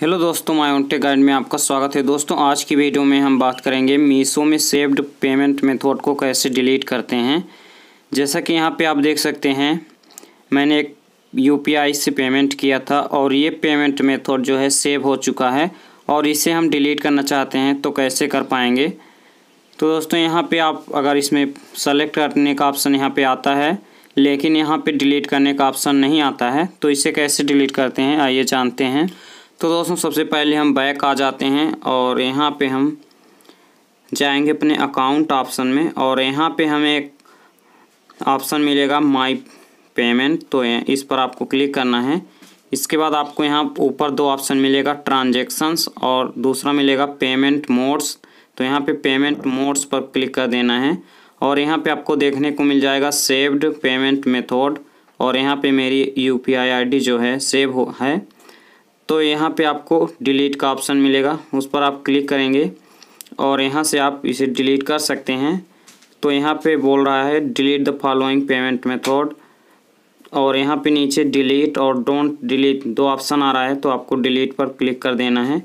hello दोस्तों माई ओंटे guide में आपका स्वागत है दोस्तों आज की वीडियो में हम बात करेंगे मीशो में सेव्ड पेमेंट मेथड को कैसे डिलीट करते हैं जैसा कि यहाँ पे आप देख सकते हैं मैंने एक यू से पेमेंट किया था और ये पेमेंट मेथड जो है सेव हो चुका है और इसे हम डिलीट करना चाहते हैं तो कैसे कर पाएंगे तो दोस्तों यहाँ पर आप अगर इसमें सेलेक्ट करने का ऑप्शन यहाँ पर आता है लेकिन यहाँ पर डिलीट करने का ऑप्शन नहीं आता है तो इसे कैसे डिलीट करते हैं आइए जानते हैं तो दोस्तों सबसे पहले हम बैक आ जाते हैं और यहाँ पे हम जाएंगे अपने अकाउंट ऑप्शन में और यहाँ पे हमें एक ऑप्शन मिलेगा माई पेमेंट तो इस पर आपको क्लिक करना है इसके बाद आपको यहाँ ऊपर दो ऑप्शन मिलेगा ट्रांजेक्शन्स और दूसरा मिलेगा पेमेंट मोड्स तो यहाँ पे पेमेंट मोड्स पर क्लिक कर देना है और यहाँ पे आपको देखने को मिल जाएगा सेव्ड पेमेंट मेथड और यहाँ पे मेरी U P I I D जो है सेव हो है तो यहाँ पे आपको डिलीट का ऑप्शन मिलेगा उस पर आप क्लिक करेंगे और यहाँ से आप इसे डिलीट कर सकते हैं तो यहाँ पे बोल रहा है delete the following payment method और यहाँ पे नीचे डिलीट और डोंट डिलीट दो ऑप्शन आ रहा है तो आपको डिलीट पर क्लिक कर देना है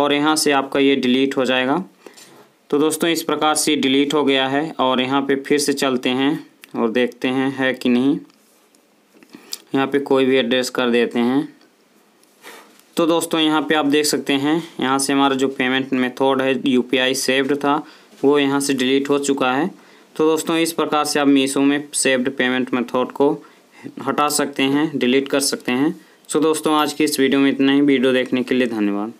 और यहाँ से आपका ये डिलीट हो जाएगा तो दोस्तों इस प्रकार से डिलीट हो गया है और यहाँ पे फिर से चलते हैं और देखते हैं है कि नहीं यहाँ पे कोई भी एड्रेस कर देते हैं तो दोस्तों यहाँ पे आप देख सकते हैं यहाँ से हमारा जो पेमेंट मेथड है यू पी सेव्ड था वो यहाँ से डिलीट हो चुका है तो दोस्तों इस प्रकार से आप मीशो में सेव्ड पेमेंट मेथड को हटा सकते हैं डिलीट कर सकते हैं सो तो दोस्तों आज की इस वीडियो में इतना ही वीडियो देखने के लिए धन्यवाद